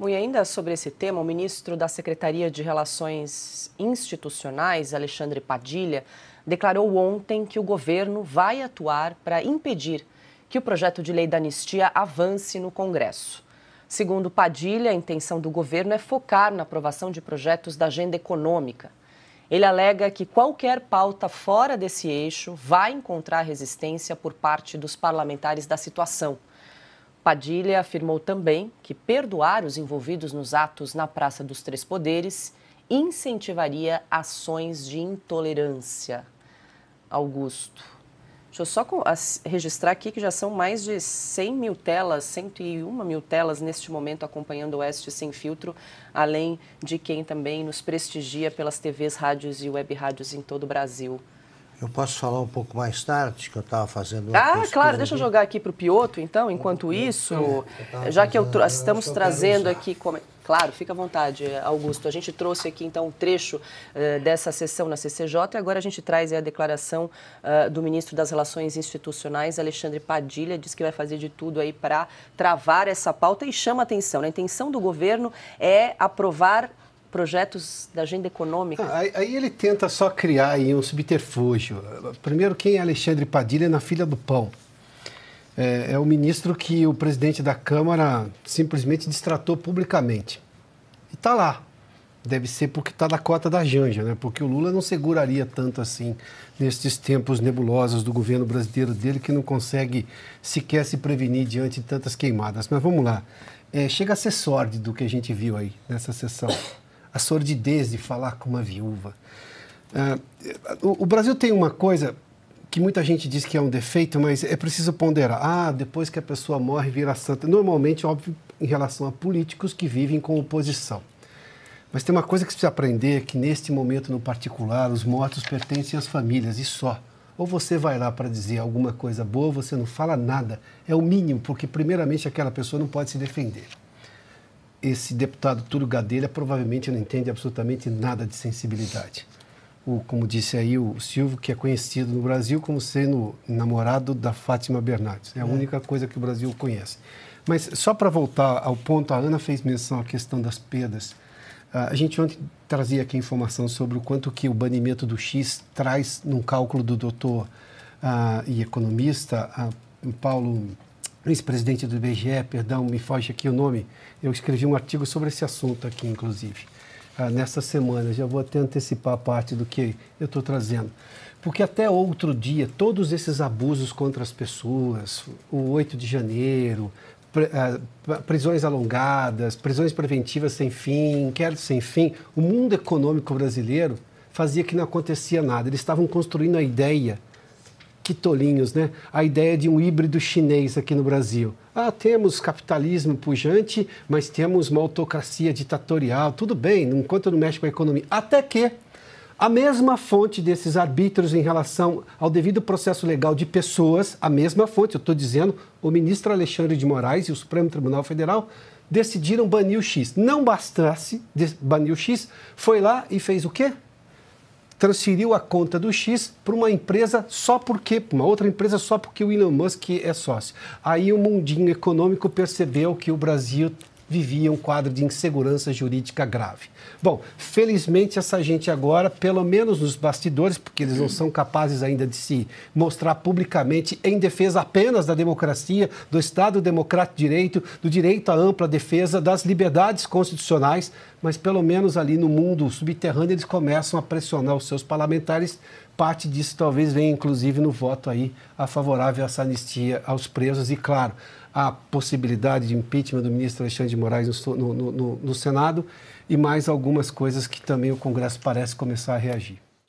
Bom, e ainda sobre esse tema, o ministro da Secretaria de Relações Institucionais, Alexandre Padilha, declarou ontem que o governo vai atuar para impedir que o projeto de lei da anistia avance no Congresso. Segundo Padilha, a intenção do governo é focar na aprovação de projetos da agenda econômica. Ele alega que qualquer pauta fora desse eixo vai encontrar resistência por parte dos parlamentares da situação. Padilha afirmou também que perdoar os envolvidos nos atos na Praça dos Três Poderes incentivaria ações de intolerância. Augusto. Deixa eu só registrar aqui que já são mais de 100 mil telas, 101 mil telas neste momento acompanhando o Oeste Sem Filtro, além de quem também nos prestigia pelas TVs, rádios e web rádios em todo o Brasil. Eu posso falar um pouco mais tarde que eu estava fazendo. ah, claro, deixa eu jogar aqui para o Pioto, então, enquanto né? isso, é, já que eu tra estamos trazendo aqui. Como... Claro, fica à vontade, eh, Augusto. A gente trouxe aqui então um trecho uh, dessa sessão na CCJ e agora a gente traz a declaração uh, do ministro das Relações Institucionais, Alexandre Padilha, diz que vai fazer de tudo aí para travar essa pauta e chama atenção. Né? A intenção do governo é aprovar projetos da agenda econômica? Ah, aí, aí, ele tenta só criar aí um subterfúgio. Primeiro, quem é Alexandre Padilha na filha do pão? É, é o ministro que o presidente da Câmara simplesmente destratou publicamente. E está lá. Deve ser porque está da cota da Janja, né? Porque o Lula não seguraria tanto assim nestes tempos nebulosos do governo brasileiro dele que não consegue sequer se prevenir diante de tantas queimadas. Mas vamos lá. É, chega a ser sórdido o que a gente viu aí nessa sessão a sordidez de falar com uma viúva. Uh, o, o Brasil tem uma coisa que muita gente diz que é um defeito, mas é preciso ponderar. Ah, depois que a pessoa morre, vira santa. Normalmente, óbvio, em relação a políticos que vivem com oposição. Mas tem uma coisa que se precisa aprender, é que neste momento no particular, os mortos pertencem às famílias e só. Ou você vai lá para dizer alguma coisa boa, você não fala nada. É o mínimo, porque primeiramente aquela pessoa não pode se defender esse deputado Túlio Gadelha provavelmente não entende absolutamente nada de sensibilidade. O, como disse aí o Silvio, que é conhecido no Brasil como sendo namorado da Fátima Bernardes. É a é. única coisa que o Brasil conhece. Mas só para voltar ao ponto, a Ana fez menção à questão das perdas. Ah, a gente ontem trazia aqui informação sobre o quanto que o banimento do X traz num cálculo do doutor uh, e economista uh, Paulo ex-presidente do IBGE, perdão, me foge aqui o nome, eu escrevi um artigo sobre esse assunto aqui, inclusive, nesta ah, nessa semana. Já vou até antecipar parte do que eu estou trazendo. Porque até outro dia, todos esses abusos contra as pessoas, o 8 de janeiro, ah, prisões alongadas, prisões preventivas sem fim, inquéritos sem fim, o mundo econômico brasileiro fazia que não acontecia nada. Eles estavam construindo a ideia que tolinhos, né? A ideia de um híbrido chinês aqui no Brasil. Ah, temos capitalismo pujante, mas temos uma autocracia ditatorial. Tudo bem, enquanto não mexe com a economia. Até que a mesma fonte desses arbítrios em relação ao devido processo legal de pessoas, a mesma fonte, eu estou dizendo, o ministro Alexandre de Moraes e o Supremo Tribunal Federal decidiram banir o X. Não bastasse banir o X, foi lá e fez o quê? transferiu a conta do X para uma empresa só porque, uma outra empresa só porque o Elon Musk é sócio. Aí o mundinho econômico percebeu que o Brasil vivia um quadro de insegurança jurídica grave. Bom, felizmente essa gente agora, pelo menos nos bastidores, porque eles não são capazes ainda de se mostrar publicamente em defesa apenas da democracia, do Estado democrático de direito, do direito à ampla defesa, das liberdades constitucionais, mas pelo menos ali no mundo subterrâneo eles começam a pressionar os seus parlamentares. Parte disso talvez venha inclusive no voto aí a favorável a essa anistia aos presos e claro, a possibilidade de impeachment do ministro Alexandre de Moraes no, no, no, no Senado e mais algumas coisas que também o Congresso parece começar a reagir.